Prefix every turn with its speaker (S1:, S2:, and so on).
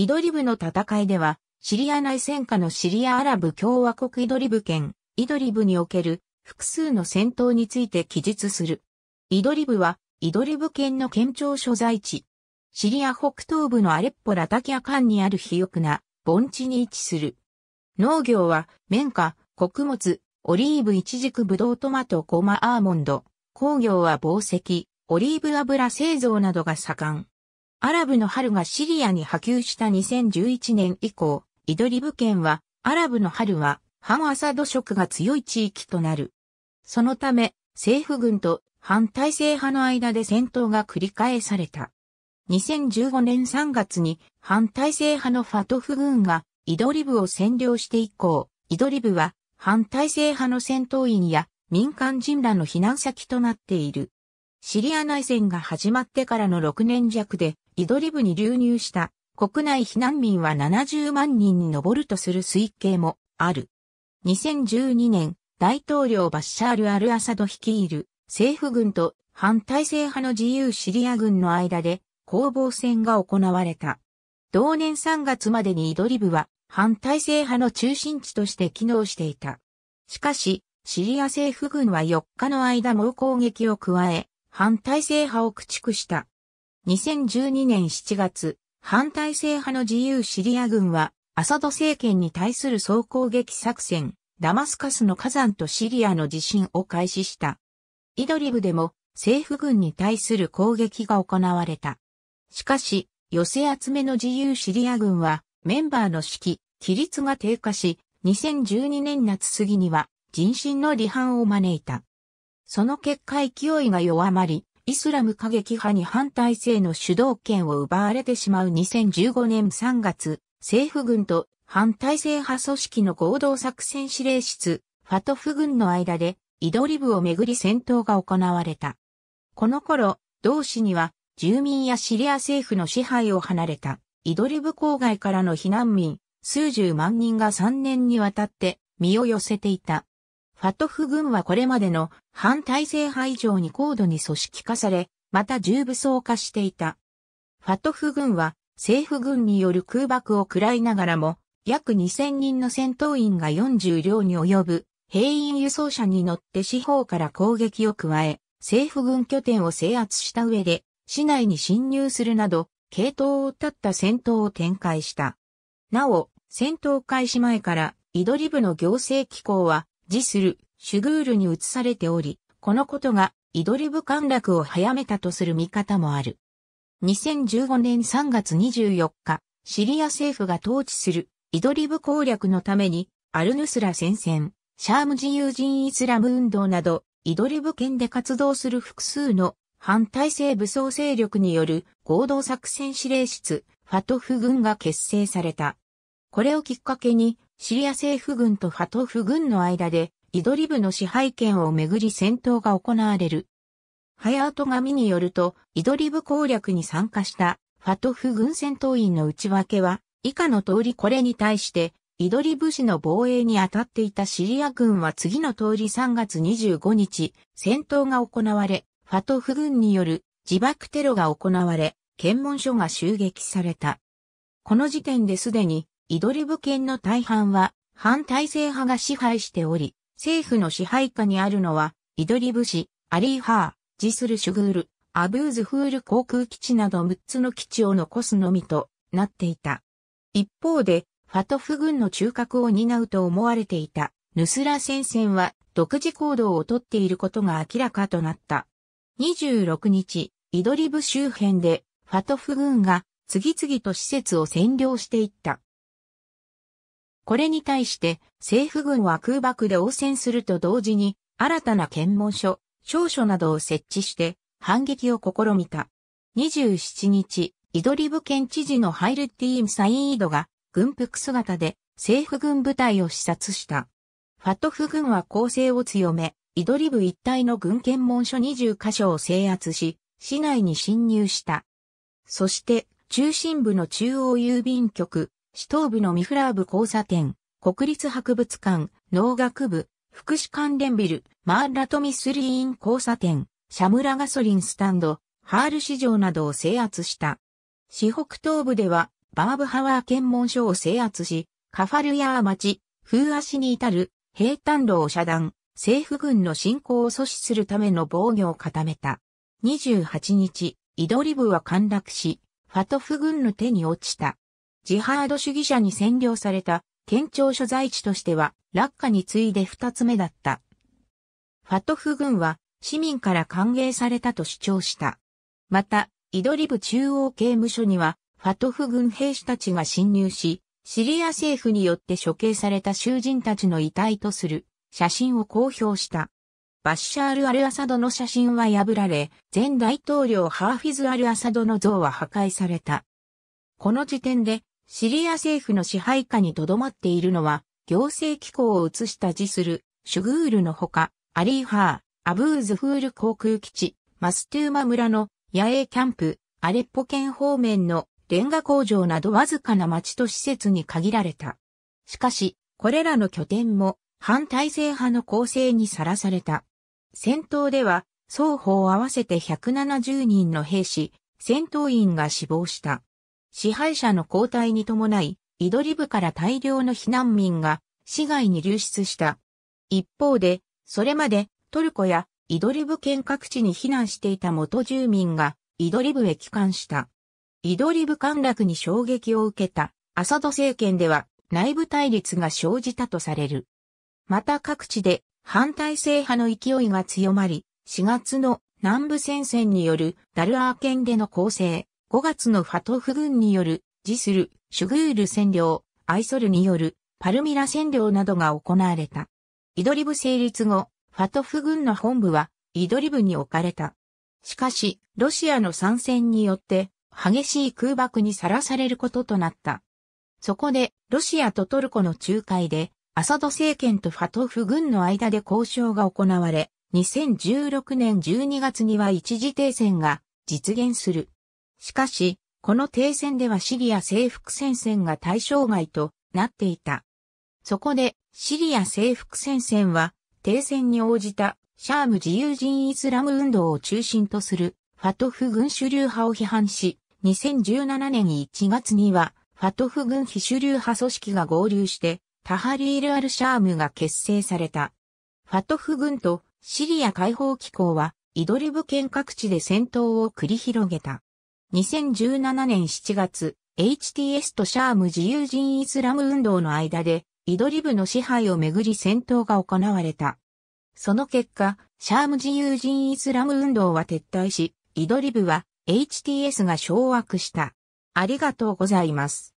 S1: イドリブの戦いでは、シリア内戦下のシリアアラブ共和国イドリブ県、イドリブにおける複数の戦闘について記述する。イドリブは、イドリブ県の県庁所在地。シリア北東部のアレッポラタキア間にある肥沃な盆地に位置する。農業は、綿花、穀物、オリーブイチジクブドウトマトゴマアーモンド。工業は紡績、オリーブ油製造などが盛ん。アラブの春がシリアに波及した2011年以降、イドリブ県は、アラブの春は、反アサド色が強い地域となる。そのため、政府軍と反体制派の間で戦闘が繰り返された。2015年3月に反体制派のファトフ軍がイドリブを占領して以降、イドリブは反体制派の戦闘員や民間人らの避難先となっている。シリア内戦が始まってからの6年弱でイドリブに流入した国内避難民は70万人に上るとする推計もある。2012年、大統領バッシャール・アル・アサド率いる政府軍と反体制派の自由シリア軍の間で攻防戦が行われた。同年3月までにイドリブは反体制派の中心地として機能していた。しかし、シリア政府軍は4日の間も攻撃を加え、反体制派を駆逐した。2012年7月、反体制派の自由シリア軍は、アサド政権に対する総攻撃作戦、ダマスカスの火山とシリアの地震を開始した。イドリブでも政府軍に対する攻撃が行われた。しかし、寄せ集めの自由シリア軍は、メンバーの指揮、規律が低下し、2012年夏過ぎには人心の離反を招いた。その結果勢いが弱まり、イスラム過激派に反体制の主導権を奪われてしまう2015年3月、政府軍と反体制派組織の合同作戦指令室、ファトフ軍の間で、イドリブをめぐり戦闘が行われた。この頃、同市には、住民やシリア政府の支配を離れた、イドリブ郊外からの避難民、数十万人が3年にわたって身を寄せていた。ファトフ軍はこれまでの反体制派以上に高度に組織化され、また重武装化していた。ファトフ軍は政府軍による空爆を喰らいながらも、約2000人の戦闘員が40両に及ぶ兵員輸送車に乗って四方から攻撃を加え、政府軍拠点を制圧した上で、市内に侵入するなど、系統を立った戦闘を展開した。なお、戦闘開始前から、イドリブの行政機構は、辞するシュグールに移されており、このことがイドリブ陥落を早めたとする見方もある。2015年3月24日、シリア政府が統治するイドリブ攻略のために、アルヌスラ戦線、シャーム自由人イスラム運動など、イドリブ県で活動する複数の反体制武装勢力による合同作戦指令室、ファトフ軍が結成された。これをきっかけに、シリア政府軍とハトフ軍の間で、イドリブの支配権をめぐり戦闘が行われる。ハヤート紙によると、イドリブ攻略に参加したファトフ軍戦闘員の内訳は、以下の通りこれに対して、イドリブ市の防衛に当たっていたシリア軍は次の通り3月25日、戦闘が行われ、ファトフ軍による自爆テロが行われ、検問所が襲撃された。この時点ですでにイドリブ県の大半は反体制派が支配しており、政府の支配下にあるのは、イドリブ市、アリーハー、ジスルシュグール、アブーズフール航空基地など6つの基地を残すのみとなっていた。一方で、ファトフ軍の中核を担うと思われていた、ヌスラ戦線は独自行動をとっていることが明らかとなった。26日、イドリブ周辺で、ファトフ軍が次々と施設を占領していった。これに対して政府軍は空爆で応戦すると同時に新たな検問所、少所などを設置して反撃を試みた。27日、イドリブ県知事のハイルティーム・サインードが軍服姿で政府軍部隊を視察した。ファトフ軍は攻勢を強め、イドリブ一帯の軍検問所20カ所を制圧し、市内に侵入した。そして、中心部の中央郵便局、市東部のミフラーブ交差点、国立博物館、農学部、福祉関連ビル、マーラトミスリーン交差点、シャムラガソリンスタンド、ハール市場などを制圧した。市北東部では、バーブハワー検問所を制圧し、カファルヤー町、風足に至る平坦路を遮断、政府軍の侵攻を阻止するための防御を固めた。28日、イドリブは陥落し、ファトフ軍の手に落ちた。ジハード主義者に占領された県庁所在地としては、落下に次いで二つ目だった。ファトフ軍は市民から歓迎されたと主張した。また、イドリブ中央刑務所には、ファトフ軍兵士たちが侵入し、シリア政府によって処刑された囚人たちの遺体とする写真を公表した。バッシャール・アル・アサドの写真は破られ、前大統領ハーフィズ・アル・アサドの像は破壊された。この時点でシリア政府の支配下に留まっているのは、行政機構を移した自する、シュグールのほか、アリーハー、アブーズフール航空基地、マストゥーマ村の野営キャンプ、アレッポ県方面のレンガ工場などわずかな町と施設に限られた。しかし、これらの拠点も反体制派の構成にさらされた。戦闘では、双方合わせて170人の兵士、戦闘員が死亡した。支配者の交代に伴い、イドリブから大量の避難民が市外に流出した。一方で、それまでトルコやイドリブ県各地に避難していた元住民がイドリブへ帰還した。イドリブ陥落に衝撃を受けたアサド政権では内部対立が生じたとされる。また各地で反体制派の勢いが強まり、4月の南部戦線によるダルアー県での攻勢、5月のファトフ軍による、ジスル、シュグール占領、アイソルによる、パルミラ占領などが行われた。イドリブ成立後、ファトフ軍の本部は、イドリブに置かれた。しかし、ロシアの参戦によって、激しい空爆にさらされることとなった。そこで、ロシアとトルコの仲介で、アサド政権とファトフ軍の間で交渉が行われ、2016年12月には一時停戦が実現する。しかし、この停戦ではシリア征服戦線が対象外となっていた。そこで、シリア征服戦線は、停戦に応じたシャーム自由人イスラム運動を中心とするファトフ軍主流派を批判し、2017年1月には、ファトフ軍非主流派組織が合流して、タハリール・アル・シャームが結成された。ファトフ軍とシリア解放機構は、イドリブ県各地で戦闘を繰り広げた。2017年7月、HTS とシャーム自由人イスラム運動の間で、イドリブの支配をめぐり戦闘が行われた。その結果、シャーム自由人イスラム運動は撤退し、イドリブは HTS が掌握した。ありがとうございます。